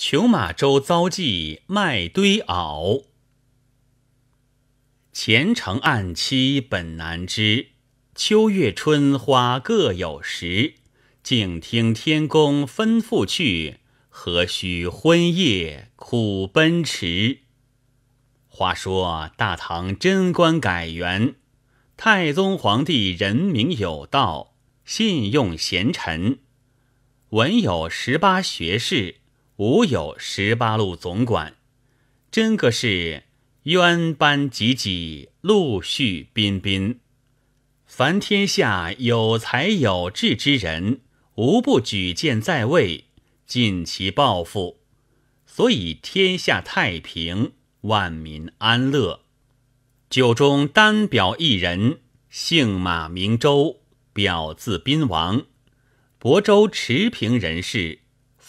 裘马舟遭际麦堆袄。前程暗期本难知，秋月春花各有时。静听天公吩咐去，何须昏夜苦奔驰？话说大唐贞观改元，太宗皇帝仁明有道，信用贤臣，文有十八学士。吾有十八路总管，真个是渊班济济，陆续彬彬。凡天下有才有志之人，无不举荐在位，尽其抱负。所以天下太平，万民安乐。酒中单表一人，姓马名周，表字宾王，亳州池平人士。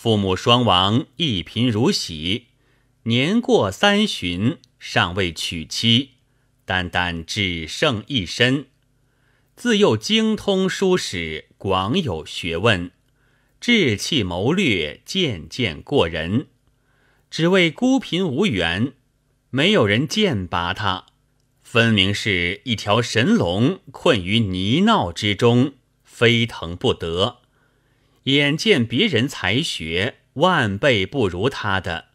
父母双亡，一贫如洗，年过三旬，尚未娶妻，单单只剩一身。自幼精通书史，广有学问，志气谋略，渐渐过人。只为孤贫无缘，没有人剑拔他，分明是一条神龙困于泥淖之中，飞腾不得。眼见别人才学万倍不如他的，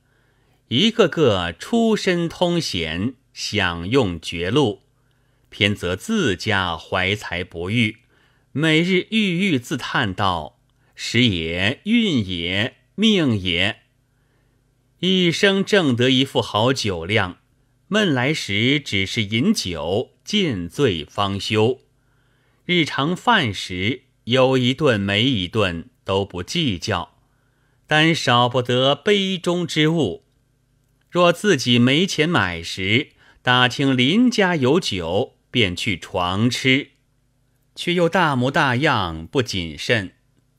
一个个出身通显，享用绝路，偏则自家怀才不遇，每日郁郁自叹道：“时也，运也，命也。”一生正得一副好酒量，闷来时只是饮酒，尽醉方休；日常饭食有一顿没一顿。都不计较，但少不得杯中之物。若自己没钱买时，打听邻家有酒，便去床吃，却又大模大样不谨慎。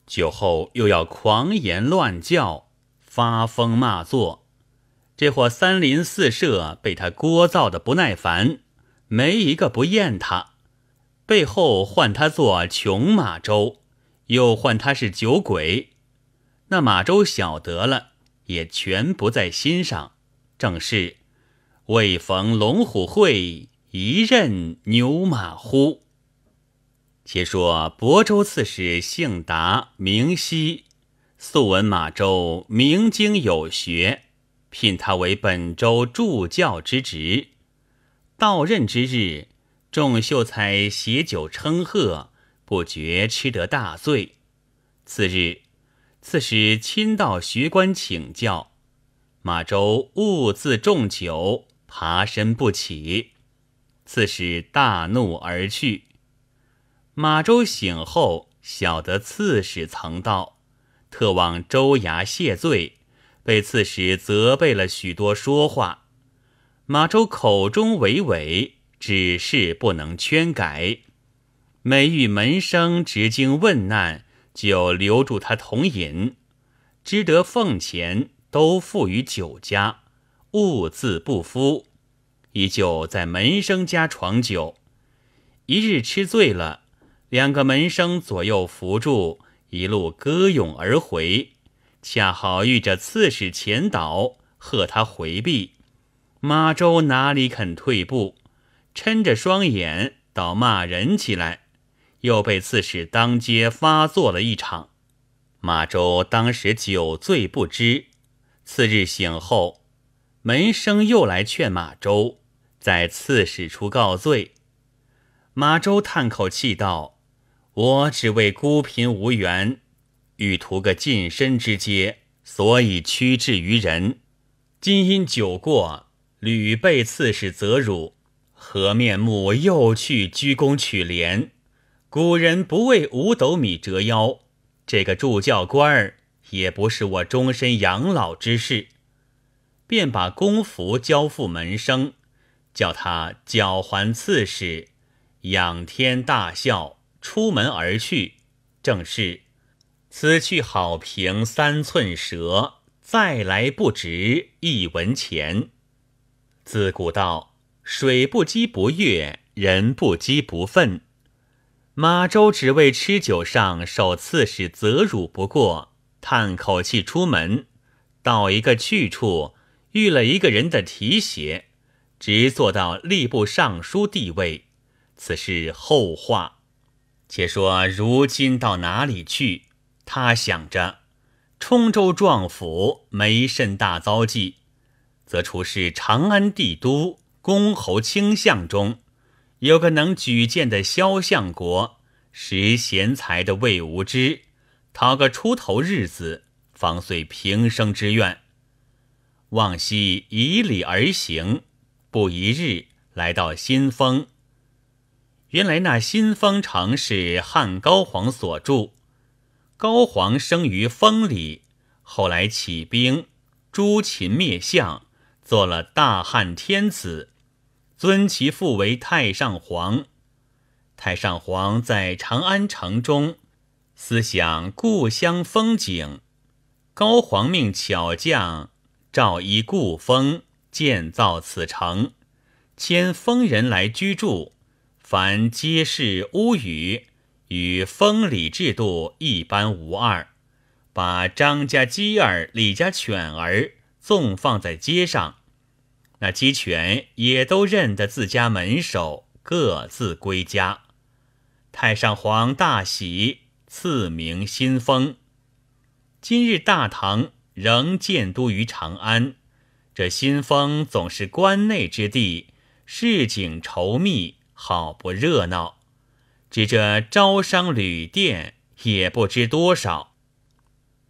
酒后又要狂言乱叫，发疯骂作。这伙三邻四舍被他聒噪的不耐烦，没一个不厌他，背后唤他做穷马周。又唤他是酒鬼，那马周晓得了，也全不在心上。正是，未逢龙虎会，一任牛马呼。且说亳州刺史姓达名希，素闻马周明经有学，聘他为本州助教之职。到任之日，众秀才携酒称贺。不觉吃得大醉，次日，刺史亲到徐官请教，马周兀自中酒，爬身不起，刺史大怒而去。马周醒后，晓得刺史曾到，特往州衙谢罪，被刺史责备了许多说话，马周口中委委，只是不能圈改。每遇门生直经问难，就留住他同饮，知得奉钱都付于酒家，物自不敷，依旧在门生家闯酒。一日吃醉了，两个门生左右扶住，一路歌咏而回。恰好遇着刺史钱导，喝他回避。马周哪里肯退步，撑着双眼倒骂人起来。又被刺史当街发作了一场，马周当时酒醉不知。次日醒后，门生又来劝马周在刺史处告罪。马周叹口气道：“我只为孤贫无援，欲图个近身之阶，所以屈至于人。今因酒过，屡被刺史责辱，何面目又去鞠躬取怜？”古人不为五斗米折腰，这个助教官儿也不是我终身养老之事，便把公服交付门生，叫他缴还刺史，仰天大笑，出门而去。正是，此去好评三寸舌，再来不值一文钱。自古道：水不积不悦，人不积不愤。马周只为吃酒上，首次是责辱不过，叹口气出门，到一个去处，遇了一个人的提携，直做到吏部尚书地位。此事后话。且说如今到哪里去？他想着，冲州壮府没甚大遭际，则出是长安帝都公侯卿相中。有个能举荐的萧相国，识贤才的魏无知，讨个出头日子，方遂平生之愿。望西以礼而行，不一日来到新丰。原来那新丰城是汉高皇所筑，高皇生于丰里，后来起兵诛秦灭项，做了大汉天子。尊其父为太上皇，太上皇在长安城中，思想故乡风景。高皇命巧匠照依故风建造此城，迁封人来居住，凡皆是屋宇，与封礼制度一般无二。把张家鸡儿、李家犬儿纵放在街上。那鸡犬也都认得自家门首，各自归家。太上皇大喜，赐名新丰。今日大唐仍建都于长安，这新丰总是关内之地，市井稠密，好不热闹。只这招商旅店也不知多少。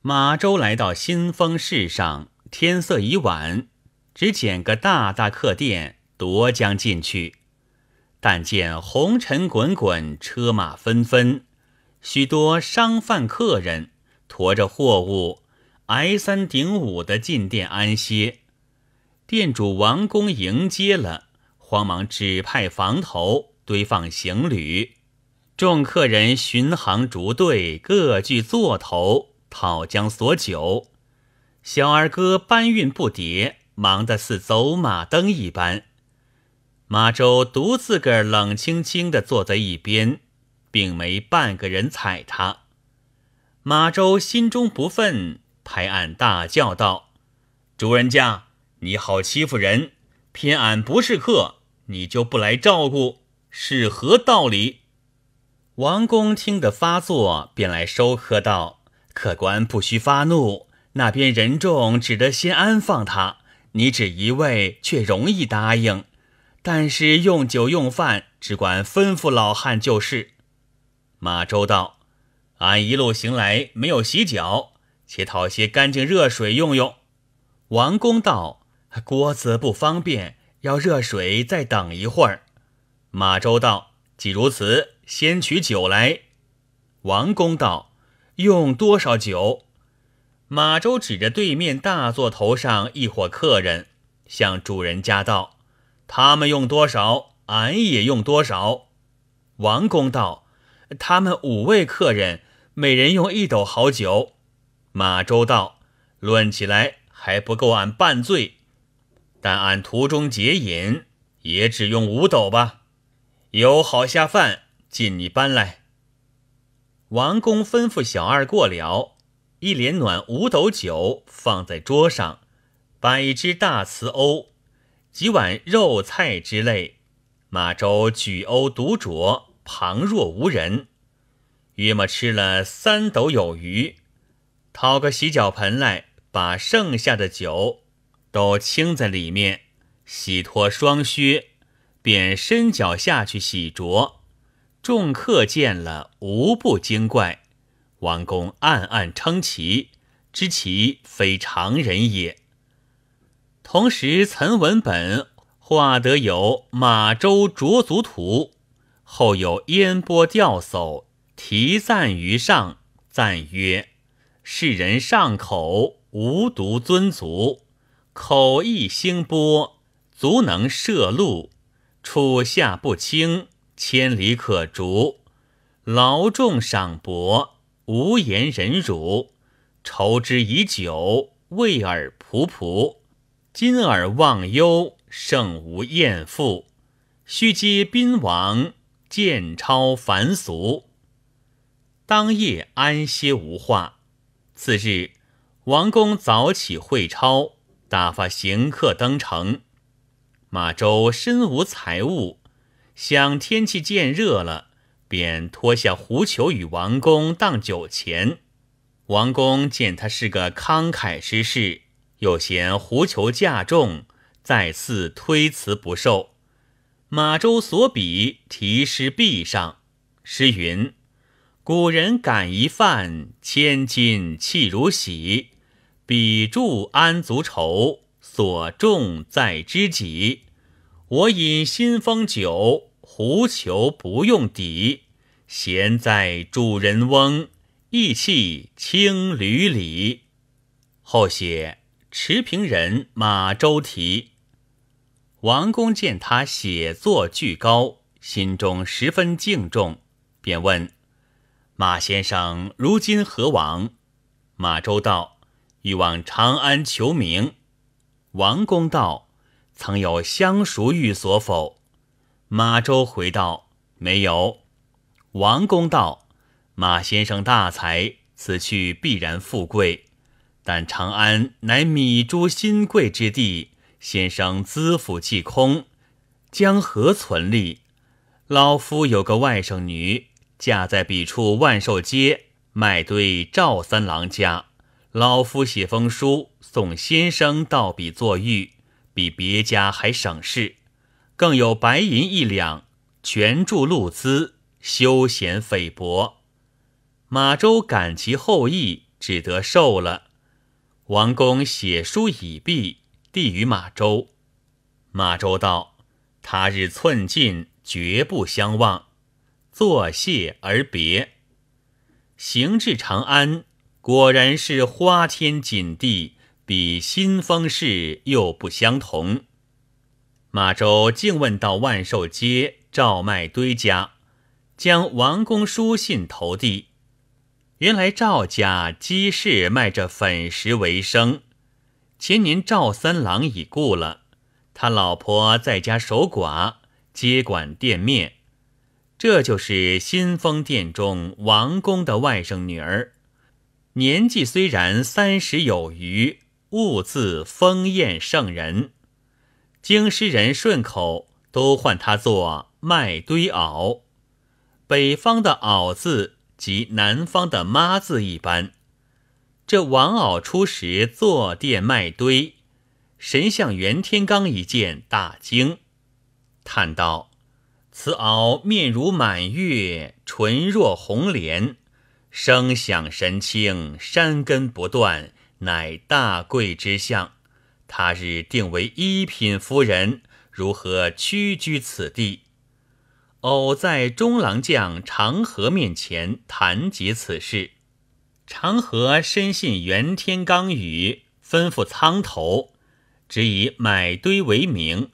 马周来到新丰市上，天色已晚。只拣个大大客店夺将进去，但见红尘滚滚，车马纷纷，许多商贩客人驮着货物，挨三顶五的进店安歇。店主王公迎接了，慌忙指派房头堆放行李。众客人巡行逐队，各具座头讨将索酒，小儿哥搬运不迭。忙得似走马灯一般，马周独自个冷清清的坐在一边，并没半个人睬他。马周心中不忿，拍案大叫道：“主人家，你好欺负人！偏俺不是客，你就不来照顾，是何道理？”王公听得发作，便来收客道：“客官不须发怒，那边人众，只得先安放他。”你只一味却容易答应，但是用酒用饭，只管吩咐老汉就是。马周道：“俺一路行来没有洗脚，且讨些干净热水用用。”王公道：“锅子不方便，要热水再等一会儿。”马周道：“既如此，先取酒来。”王公道：“用多少酒？”马周指着对面大座头上一伙客人，向主人家道：“他们用多少，俺也用多少。”王公道：“他们五位客人，每人用一斗好酒。”马周道：“论起来还不够俺半醉，但俺途中解饮，也只用五斗吧。有好下饭，进你搬来。”王公吩咐小二过了。一连暖五斗酒放在桌上，摆一只大瓷瓯，几碗肉菜之类。马周举瓯独酌，旁若无人。约莫吃了三斗有余，掏个洗脚盆来，把剩下的酒都清在里面，洗脱双靴，便伸脚下去洗濯。众客见了，无不惊怪。王公暗暗称奇，知其非常人也。同时，岑文本画得有马周卓足图，后有烟波钓叟题赞于上，赞曰：“世人尚口，无独尊足；口亦兴波，足能涉路。处下不轻，千里可逐；劳众赏薄。”无言忍辱，愁之已久，味而仆仆。今而忘忧，胜无厌复。须皆宾王，见超凡俗。当夜安歇无话。次日，王公早起会超，打发行客登城。马周身无财物，想天气渐热了。便脱下狐裘与王公当酒钱，王公见他是个慷慨之士，又嫌狐裘价重，再次推辞不受。马周所比题诗壁上，诗云：“古人感一饭，千金弃如洗；彼助安足愁，所重在知己。我饮新丰酒。”狐裘不用抵，闲在主人翁。意气轻缕里，后写池平人马周题。王公见他写作俱高，心中十分敬重，便问：“马先生如今何往？”马周道：“欲往长安求名。”王公道：“曾有相熟遇所否？”马周回道：“没有。”王公道：“马先生大才，此去必然富贵。但长安乃米珠新贵之地，先生资府既空，将何存利？老夫有个外甥女，嫁在彼处万寿街卖堆赵三郎家。老夫写封书送先生到彼作玉，比别家还省事。”更有白银一两，全助路资，休闲菲薄。马周感其厚意，只得受了。王公写书已毕，递与马周。马周道：“他日寸尽，绝不相忘。”作谢而别。行至长安，果然是花天锦地，比新丰市又不相同。马周竟问到万寿街赵麦堆家，将王公书信投递。原来赵家鸡市卖着粉食为生，前年赵三郎已故了，他老婆在家守寡，接管店面。这就是新丰店中王公的外甥女儿，年纪虽然三十有余，兀自封宴圣人。京师人顺口都唤他做麦堆袄，北方的袄字及南方的妈字一般。这王袄初时坐垫麦堆，神像袁天罡一见大惊，叹道：“此袄面如满月，唇若红莲，声响神清，山根不断，乃大贵之相。”他日定为一品夫人，如何屈居此地？偶在中郎将长河面前谈及此事，长河深信袁天罡语，吩咐仓头，只以买堆为名，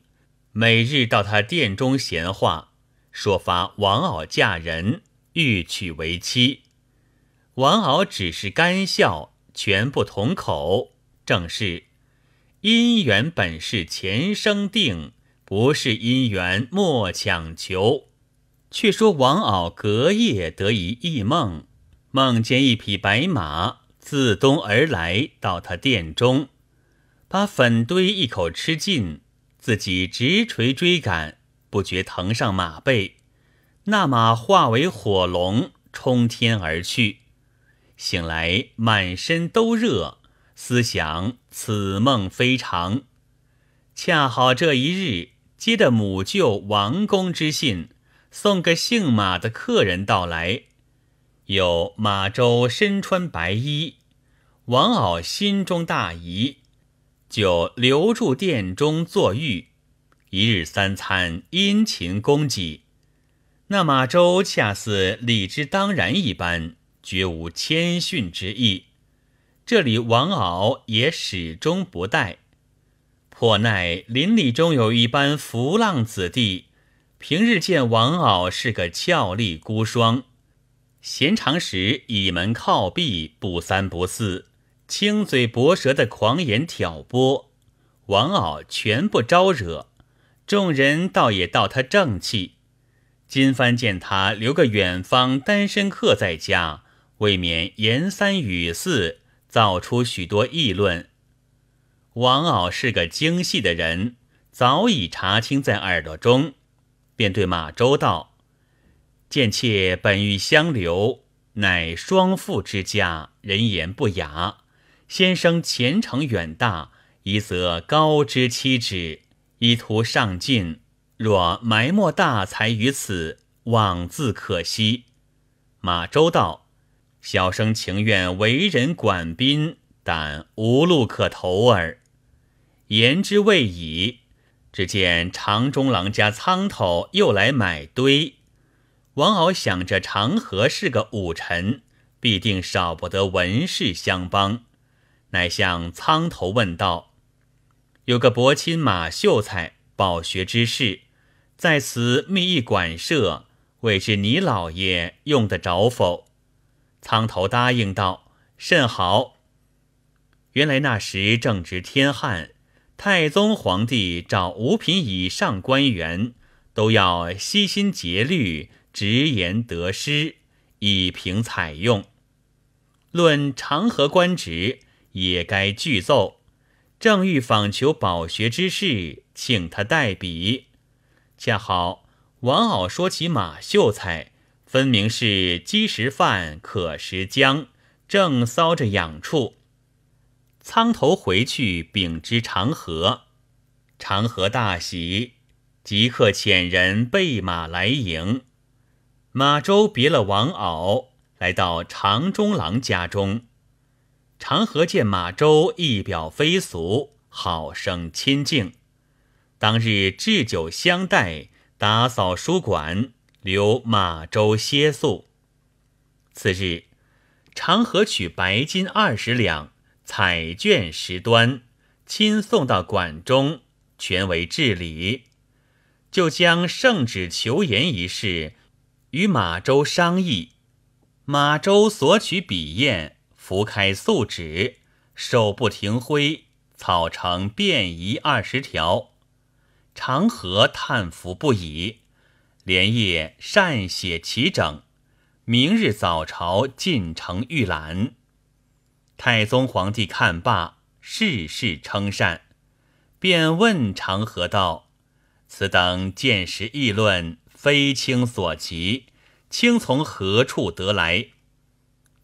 每日到他店中闲话，说发王敖嫁人，欲娶为妻。王敖只是干笑，全不同口，正是。姻缘本是前生定，不是姻缘莫强求。却说王敖隔夜得一异梦，梦见一匹白马自东而来，到他殿中，把粉堆一口吃尽，自己直垂追赶，不觉腾上马背，那马化为火龙冲天而去。醒来满身都热。思想此梦非常，恰好这一日接的母舅王公之信，送个姓马的客人到来。有马周身穿白衣，王敖心中大疑，就留住殿中坐浴，一日三餐殷勤供给。那马周恰似理之当然一般，绝无谦逊之意。这里王敖也始终不怠，颇奈邻里中有一般浮浪子弟，平日见王敖是个俏丽孤霜，闲常时倚门靠壁，不三不四，轻嘴薄舌的狂言挑拨，王敖全不招惹，众人倒也道他正气。金番见他留个远方单身客在家，未免言三语四。造出许多议论。王敖是个精细的人，早已查清在耳朵中，便对马周道：“贱妾本欲相留，乃双父之家，人言不雅。先生前程远大，宜则高之妻之，以图上进。若埋没大才于此，枉自可惜。”马周道。小生情愿为人管宾，但无路可投耳。言之未已，只见长中郎家仓头又来买堆。王敖想着长河是个武臣，必定少不得文士相帮，乃向仓头问道：“有个伯亲马秀才，饱学之士，在此觅一馆舍，未知你老爷用得着否？”仓头答应道：“甚好。原来那时正值天旱，太宗皇帝找五品以上官员，都要悉心竭虑，直言得失，以凭采用。论长河官职，也该具奏。正欲访求饱学之士，请他代笔。恰好王媪说起马秀才。”分明是饥食饭，渴食浆，正搔着痒处。仓头回去禀知长河，长河大喜，即刻遣人备马来迎。马周别了王敖，来到长中郎家中。长河见马周一表非俗，好生亲近。当日置酒相待，打扫书馆。留马周歇宿。次日，长河取白金二十两，彩绢十端，亲送到馆中，全为治礼。就将圣旨求言一事与马周商议。马周索取笔砚，拂开素纸，手不停挥，草成便仪二十条。长河叹服不已。连夜善写齐整，明日早朝进城御览。太宗皇帝看罢，事事称善，便问长河道：“此等见识议论，非卿所及，卿从何处得来？”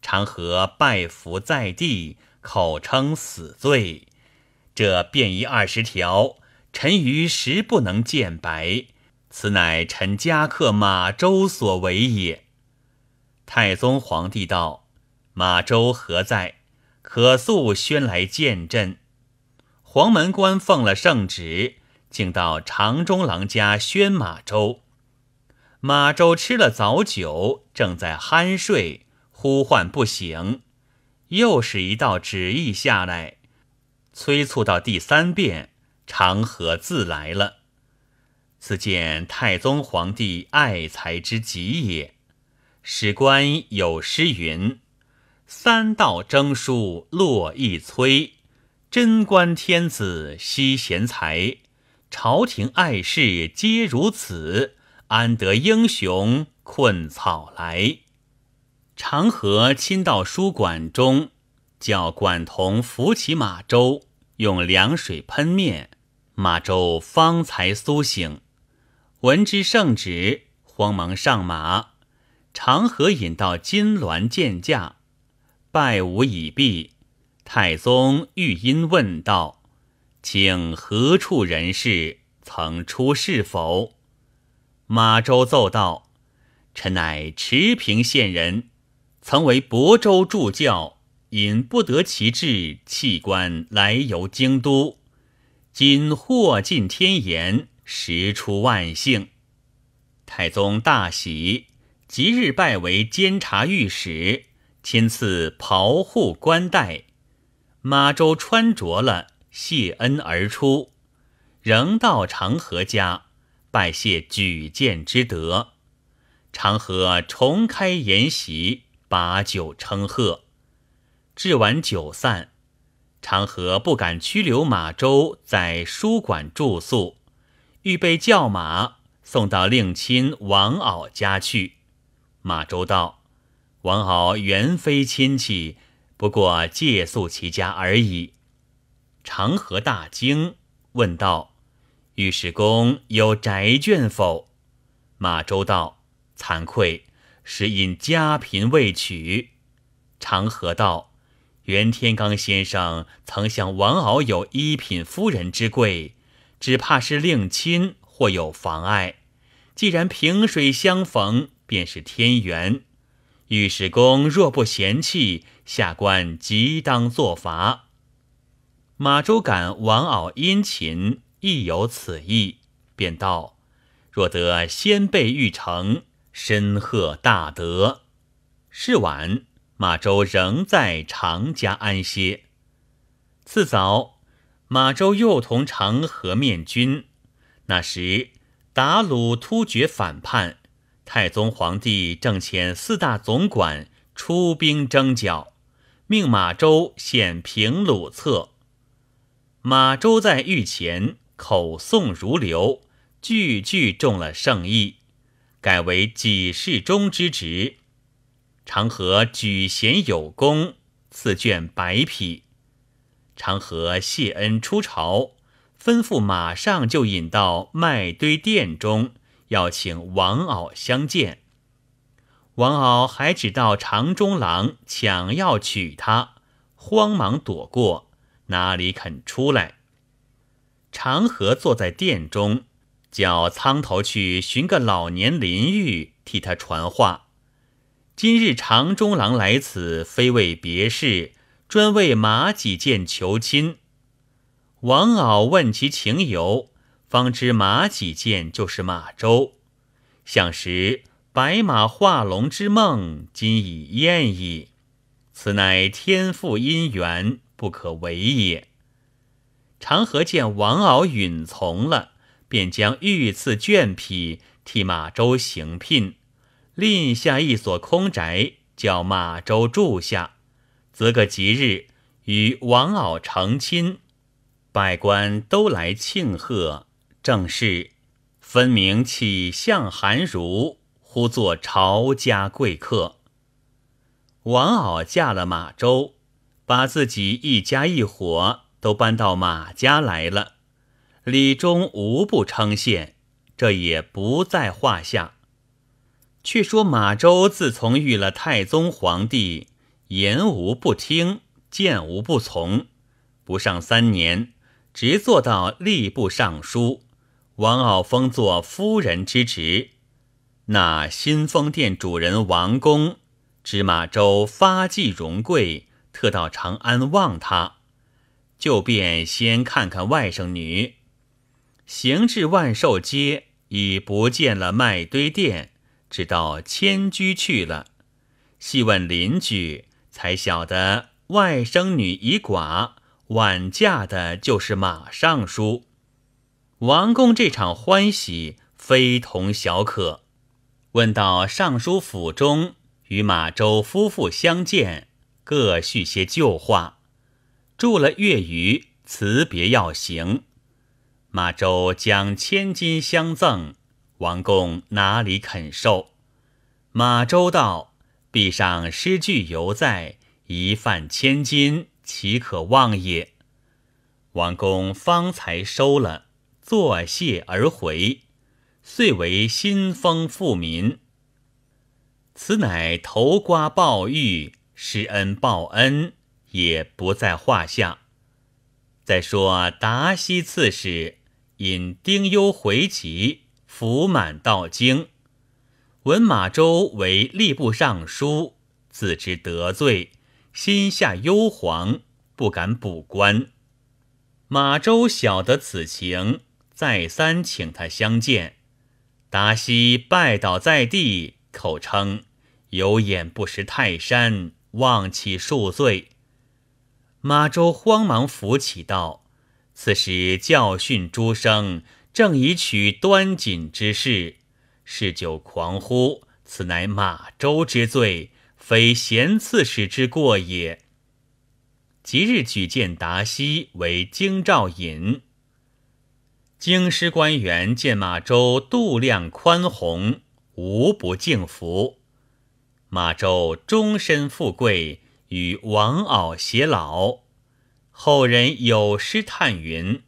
长河拜伏在地，口称死罪。这便衣二十条，臣于时不能见白。此乃臣家客马周所为也。太宗皇帝道：“马周何在？可速宣来见朕。”黄门官奉了圣旨，竟到长中郎家宣马周。马周吃了早酒，正在酣睡，呼唤不醒。又是一道旨意下来，催促到第三遍，长河自来了。此见太宗皇帝爱才之极也。史官有诗云：“三道征书落一催，贞观天子惜贤才。朝廷爱士皆如此，安得英雄困草来？”长河亲到书馆中，叫管同扶起马周，用凉水喷面，马周方才苏醒。闻之圣旨，慌忙上马，长河引到金銮见驾，拜吾已毕。太宗玉音问道：“请何处人士，曾出事否？”马周奏道：“臣乃池平县人，曾为亳州助教，因不得其志，弃官来游京都。今祸尽天言。”时出万幸，太宗大喜，即日拜为监察御史，亲赐袍护冠带。马周穿着了，谢恩而出，仍到长河家拜谢举荐之德。长河重开筵席，把酒称贺。置完酒散，长河不敢拘留马周在书馆住宿。预备叫马送到令亲王敖家去。马周道：“王敖原非亲戚，不过借宿其家而已。”长河大惊，问道：“御史公有宅眷否？”马周道：“惭愧，是因家贫未娶。”长河道：“袁天罡先生曾向王敖有一品夫人之贵。”只怕是令亲或有妨碍。既然萍水相逢，便是天缘。御史公若不嫌弃，下官即当作法。马周感王敖殷勤，亦有此意，便道：若得先辈玉成，深贺大德。是晚，马周仍在常家安歇。次早。马周又同长河面君，那时达鲁突厥反叛，太宗皇帝正遣四大总管出兵征剿，命马周显平鲁策。马周在御前口诵如流，句句中了圣意，改为己事中之职。长河举贤有功，赐卷百匹。长河谢恩出朝，吩咐马上就引到麦堆殿中，要请王敖相见。王敖还只道长中郎抢要娶他，慌忙躲过，哪里肯出来？长河坐在殿中，叫苍头去寻个老年林玉替他传话。今日长中郎来此，非为别事。专为马己见求亲，王敖问其情由，方知马己见就是马周。想时白马化龙之梦，今已厌矣。此乃天父姻缘，不可违也。长河见王敖允从了，便将御赐卷匹替马周行聘，另下一所空宅，叫马周住下。择个吉日与王媪成亲，百官都来庆贺。正是，分明起向寒儒，呼作朝家贵客。王媪嫁了马周，把自己一家一伙都搬到马家来了，李忠无不称羡，这也不在话下。却说马周自从遇了太宗皇帝。言无不听，谏无不从，不上三年，直做到吏部尚书。王傲封做夫人之职。那新丰店主人王公，知马州发迹荣贵，特到长安望他，就便先看看外甥女。行至万寿街，已不见了麦堆店，只到迁居去了。细问邻居。才晓得外甥女已寡，晚嫁的就是马尚书。王公这场欢喜非同小可。问到尚书府中，与马周夫妇相见，各叙些旧话。住了月余，辞别要行。马周将千金相赠，王公哪里肯受？马周道。壁上诗句犹在，一饭千金岂可忘也？王公方才收了，作谢而回，遂为新丰富民。此乃头瓜报玉，施恩报恩，也不在话下。再说达西刺史引丁忧回籍，福满到京。闻马周为吏部尚书，自知得罪，心下忧惶，不敢补官。马周晓得此情，再三请他相见。达西拜倒在地，口称：“有眼不识泰山，望其恕罪。”马周慌忙扶起，道：“此时教训诸生，正以取端谨之事。”嗜酒狂呼，此乃马周之罪，非贤刺史之过也。即日举荐达奚为京兆尹。京师官员见马周度量宽宏，无不敬服。马周终身富贵，与王媪偕老。后人有诗叹云：“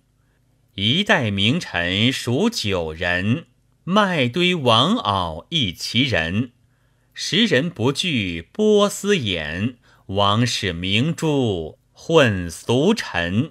一代名臣数九人。”麦堆王媪一其人，时人不惧波斯眼。王室明珠混俗尘。